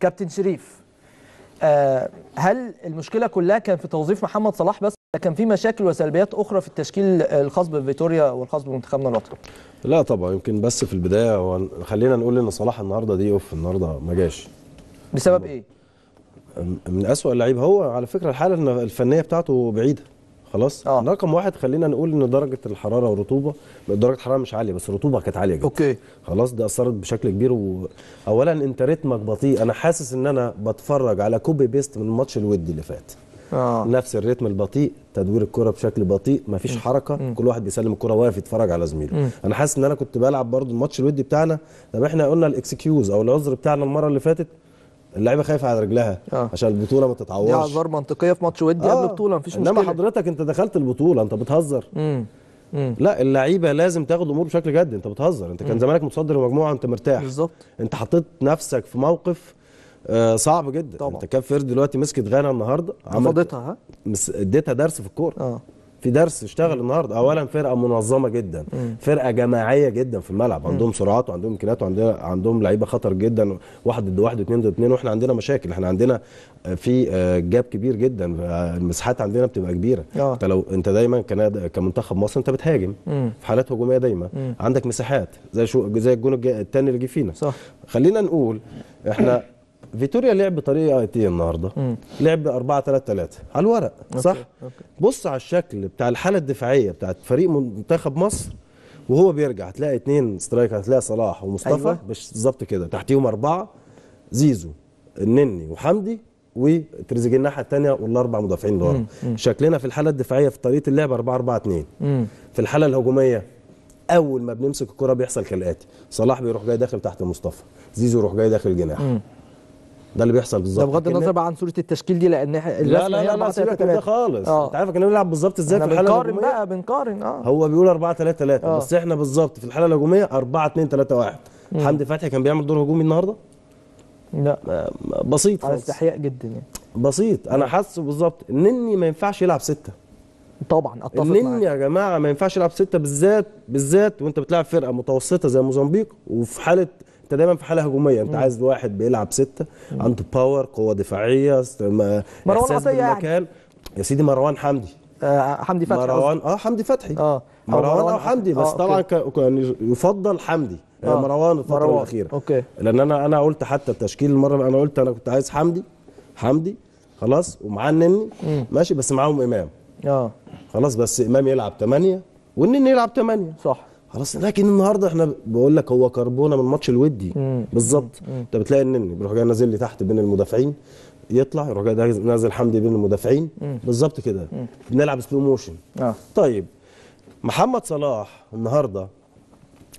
كابتن شريف آه، هل المشكله كلها كان في توظيف محمد صلاح بس كان في مشاكل وسلبيات اخرى في التشكيل الخاص بفيتوريا والخاص بمنتخبنا الوطني لا طبعا يمكن بس في البدايه خلينا نقول ان صلاح النهارده دي اوف النهارده ما جاش بسبب ايه من اسوأ اللعيبه هو على فكره الحاله الفنيه بتاعته بعيده خلاص آه. رقم واحد خلينا نقول ان درجه الحراره والرطوبه درجه الحراره مش عاليه بس الرطوبه كانت عاليه جدا اوكي خلاص ده اثرت بشكل كبير واولا انت رتمك بطيء انا حاسس ان انا بتفرج على كوبي بيست من الماتش الودي اللي فات آه. نفس الريتم البطيء تدوير الكره بشكل بطيء مفيش م. حركه م. كل واحد بيسلم الكره واقف يتفرج على زميله م. انا حاسس ان انا كنت بلعب برضو الماتش الودي بتاعنا طب احنا قلنا الاكسكيوز او العذر بتاعنا المره اللي فاتت اللعيبه خايفه على رجلها آه. عشان البطوله ما تتعوضش دي اعذار منطقيه في ماتش ودي آه. قبل البطوله مفيش مشكله انما حضرتك انت دخلت البطوله انت بتهزر مم. مم. لا اللعيبه لازم تاخد الامور بشكل جد انت بتهزر انت كان مم. زمانك متصدر المجموعه انت مرتاح بالظبط انت حطيت نفسك في موقف آه صعب جدا طبعا. انت كان فير دلوقتي مسكت غانا النهارده عملت ها اديتها درس في الكوره اه في درس اشتغل النهارده اولا فرقه منظمه جدا فرقه جماعيه جدا في الملعب عندهم سرعات وعندهم امكانيات وعندهم عندهم لعيبه خطر جدا واحد ضد واحد واثنين ضد اثنين واحنا عندنا مشاكل احنا عندنا آه، في جاب آه، كبير جدا آه، المساحات عندنا بتبقى كبيره انت لو انت دايما كمنتخب مصر انت بتهاجم في حالات هجوميه دايما عندك مساحات زي شو زي الجون الثاني اللي جه فينا صح خلينا نقول احنا فيتوريا لعب بطريقه اي تي النهارده مم. لعب 4 3 3 على الورق صح أوكي. بص على الشكل بتاع الحاله الدفاعيه بتاعت فريق منتخب مصر وهو بيرجع هتلاقي اثنين سترايك هتلاقي صلاح ومصطفى أيوة. بالظبط كده تحتيهم اربعه زيزو النني وحمدي وتريزيجيه الناحيه الثانيه والاربع مدافعين دول شكلنا في الحاله الدفاعيه في طريقه اللعب 4 4 2 في الحاله الهجوميه اول ما بنمسك الكره بيحصل كالاتي صلاح بيروح جاي داخل تحت مصطفى زيزو يروح جاي داخل جناح مم. ده اللي بيحصل بالظبط ده بغض النظر بقى عن صوره التشكيل دي لان لا لا لا, لا سيبك من ده خالص آه. انت عارف كنا بيلعب بالظبط ازاي في الحاله بنقارن بقى بنقارن اه هو بيقول 4 3 3 آه. بس احنا بالظبط في الحاله الهجوميه 4 2 3 1 حمدي فتحي كان بيعمل دور هجومي النهارده لا بسيط خالص استحياء جدا يعني بسيط انا حاسه بالظبط النني ما ينفعش يلعب سته طبعا اتفق النني يا جماعه ما ينفعش يلعب سته بالذات بالذات وانت بتلعب فرقه متوسطه زي موزمبيق وفي حاله انت دايما في حاله هجوميه انت عايز واحد بيلعب سته عنده باور قوه دفاعيه مروان عطيه يعني. مكان يا سيدي مروان حمدي آه حمدي فتحي مروان اه حمدي فتحي اه مروان او آه، حمدي بس آه، طبعا كان يفضل حمدي آه،, آه مروان الفتره مروان. الاخيره اوكي لان انا انا قلت حتى التشكيل المره انا قلت انا كنت عايز حمدي حمدي خلاص ومعاه النني ماشي بس معاهم امام اه خلاص بس امام يلعب 8 والنني يلعب 8 صح خلاص لكن النهارده احنا بقول لك هو كربونه من الماتش الودي بالظبط انت بتلاقي النني بيروح جاي نازل لي تحت بين المدافعين يطلع يروح جاي نازل حمدي بين المدافعين بالظبط كده بنلعب سلو موشن آه. طيب محمد صلاح النهارده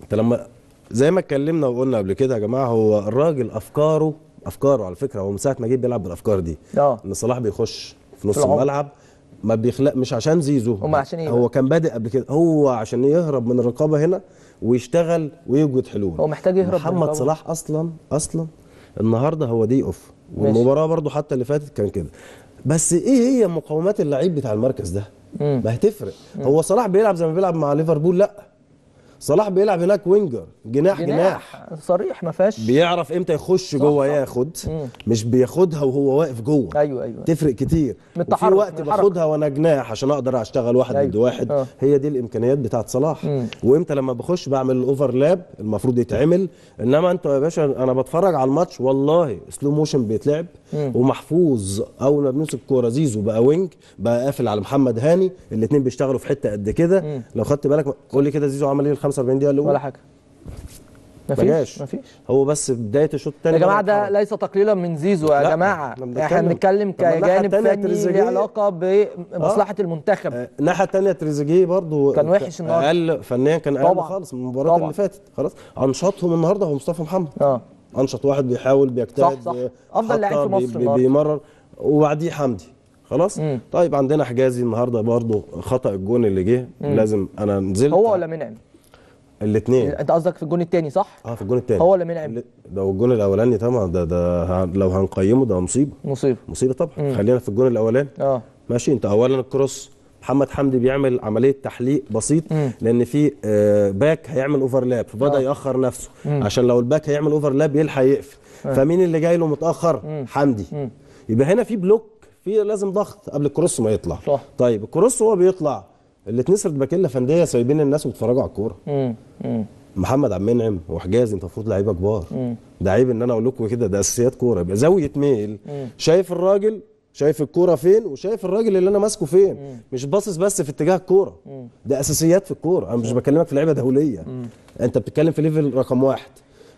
انت لما زي ما اتكلمنا وقلنا قبل كده يا جماعه هو الراجل افكاره افكاره على فكره هو من ساعه ما جه بيلعب بالافكار دي آه. ان صلاح بيخش في نص الملعب ما بيخلق مش عشان زيزو هو عشان إيه هو كان بادئ قبل كده هو عشان يهرب من الرقابه هنا ويشتغل ويوجد حلول هو محتاج يهرب محمد صلاح اصلا اصلا النهارده هو دي اوف والمباراه برده حتى اللي فاتت كان كده بس ايه هي مقومات اللعيب بتاع المركز ده ما هتفرق هو صلاح بيلعب زي ما بيلعب مع ليفربول لا صلاح بيلعب هناك وينجر جناح جناح, جناح. صريح ما فيهاش بيعرف امتى يخش جوه ياخد مم. مش بياخدها وهو واقف جوه ايوه ايوه تفرق كتير في وقت باخدها وانا جناح عشان اقدر اشتغل واحد أيوة. واحد أوه. هي دي الامكانيات بتاعت صلاح وامتى لما بخش بعمل الاوفرلاب المفروض يتعمل انما انتوا يا باشا انا بتفرج على الماتش والله سلو موشن بيتلعب مم. ومحفوظ اول ما بنمسك كوره زيزو بقى وينج بقى قافل على محمد هاني الاثنين بيشتغلوا في حته قد كده لو خدت بالك قول لي كده زيزو عمل ايه 45 دقيقه الاولى ولا حاجه مفيش مفيش هو بس بدايه الشوط الثاني يا جماعه ده ليس تقليلا من زيزو يا جماعه احنا بنتكلم كجانب فني له علاقه بمصلحه آه. المنتخب آه، الناحيه الثانيه تريزيجيه برضو كان وحش النهارده اقل فنيا كان اقل خالص من المباراه اللي فاتت خلاص انشطهم النهارده هو مصطفى محمد اه انشط واحد بيحاول بيجتهد صح صح افضل لاعب في مصر بي بيمرر وبعديه حمدي خلاص مم. طيب عندنا حجازي النهارده برضو خطا الجون اللي جه لازم انا نزلت هو ولا منعم الاثنين انت قصدك في الجون الثاني صح؟ اه في الجون الثاني هو اللي منعم ده والجون الاولاني طبعا ده ده لو هنقيمه ده مصيبه مصيبه مصيبه طبعا مم. خلينا في الجون الاولاني اه ماشي انت اولا الكروس محمد حمدي بيعمل عمليه تحليق بسيط مم. لان في آه، باك هيعمل اوفرلاب فبدا آه. ياخر نفسه مم. عشان لو الباك هيعمل اوفرلاب يلحق يقفل آه. فمين اللي جاي له متاخر مم. حمدي مم. يبقى هنا في بلوك في لازم ضغط قبل الكروس ما يطلع صح. طيب الكروس هو بيطلع اللي اتنسرت باكيلا فنديه سايبين الناس وبيتفرجوا على الكوره محمد عبد المنعم وحجازي انت المفروض لعيبه كبار ده عيب ان انا اقول لكم كده ده اساسيات كوره يبقى زاويه ميل شايف الراجل شايف الكوره فين وشايف الراجل اللي انا ماسكه فين مم. مش باصص بس في اتجاه الكوره ده اساسيات في الكوره انا مش بكلمك في لعيبه دوليه مم. انت بتتكلم في ليفل رقم واحد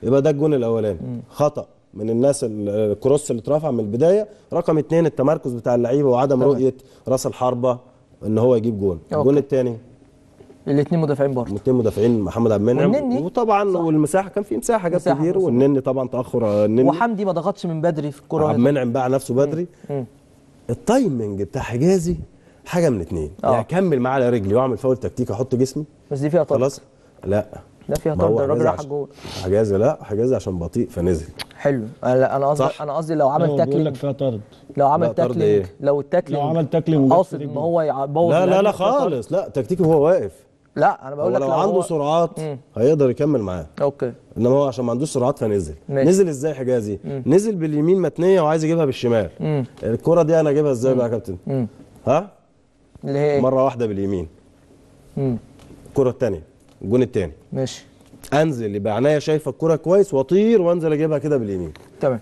يبقى ده الجون الاولاني خطا من الناس الكروس اللي اترفع من البدايه رقم اثنين التمركز بتاع اللعيبه وعدم طبعا. رؤيه راس الحربه ان هو يجيب جون الجون الثاني الاثنين مدافعين برضه الاثنين مدافعين محمد عبد المنعم وطبعا صح. والمساحه كان في مساحه جت كتير والنني طبعا تاخر النني وحمدي ما ضغطش من بدري في الكوره عبد المنعم باع نفسه بدري التايمنج بتاع حجازي حاجه من اثنين آه. يعني اكمل معاه على رجلي واعمل فاول تكتيك احط جسمي بس دي فيها طرد خلاص لا لا فيها طرد الراجل راح جول حجازي لا حجازي عشان بطيء فنزل حلو انا قصدي انا قصدي لو عمل تاكلينج بيقول لك فيها طرد لو عمل تاكلينج إيه؟ لو التاكلينج لو عمل تاكلينج قاصد ان هو يبوظ لا لا لا خالص لا تكتيكي هو واقف لا انا بقول لك لو, لو عنده هو... سرعات مم. هيقدر يكمل معاه اوكي انما هو عشان ما عندوش سرعات فنزل ماشي. نزل ازاي حجازي مم. نزل باليمين متنيه وعايز يجيبها بالشمال الكره دي انا اجيبها ازاي بقى يا كابتن ها اللي هي إيه؟ مره واحده باليمين الكره الثانيه الجون الثاني ماشي انزل يبقى عينيا شايفه الكوره كويس واطير وانزل اجيبها كده باليمين تمام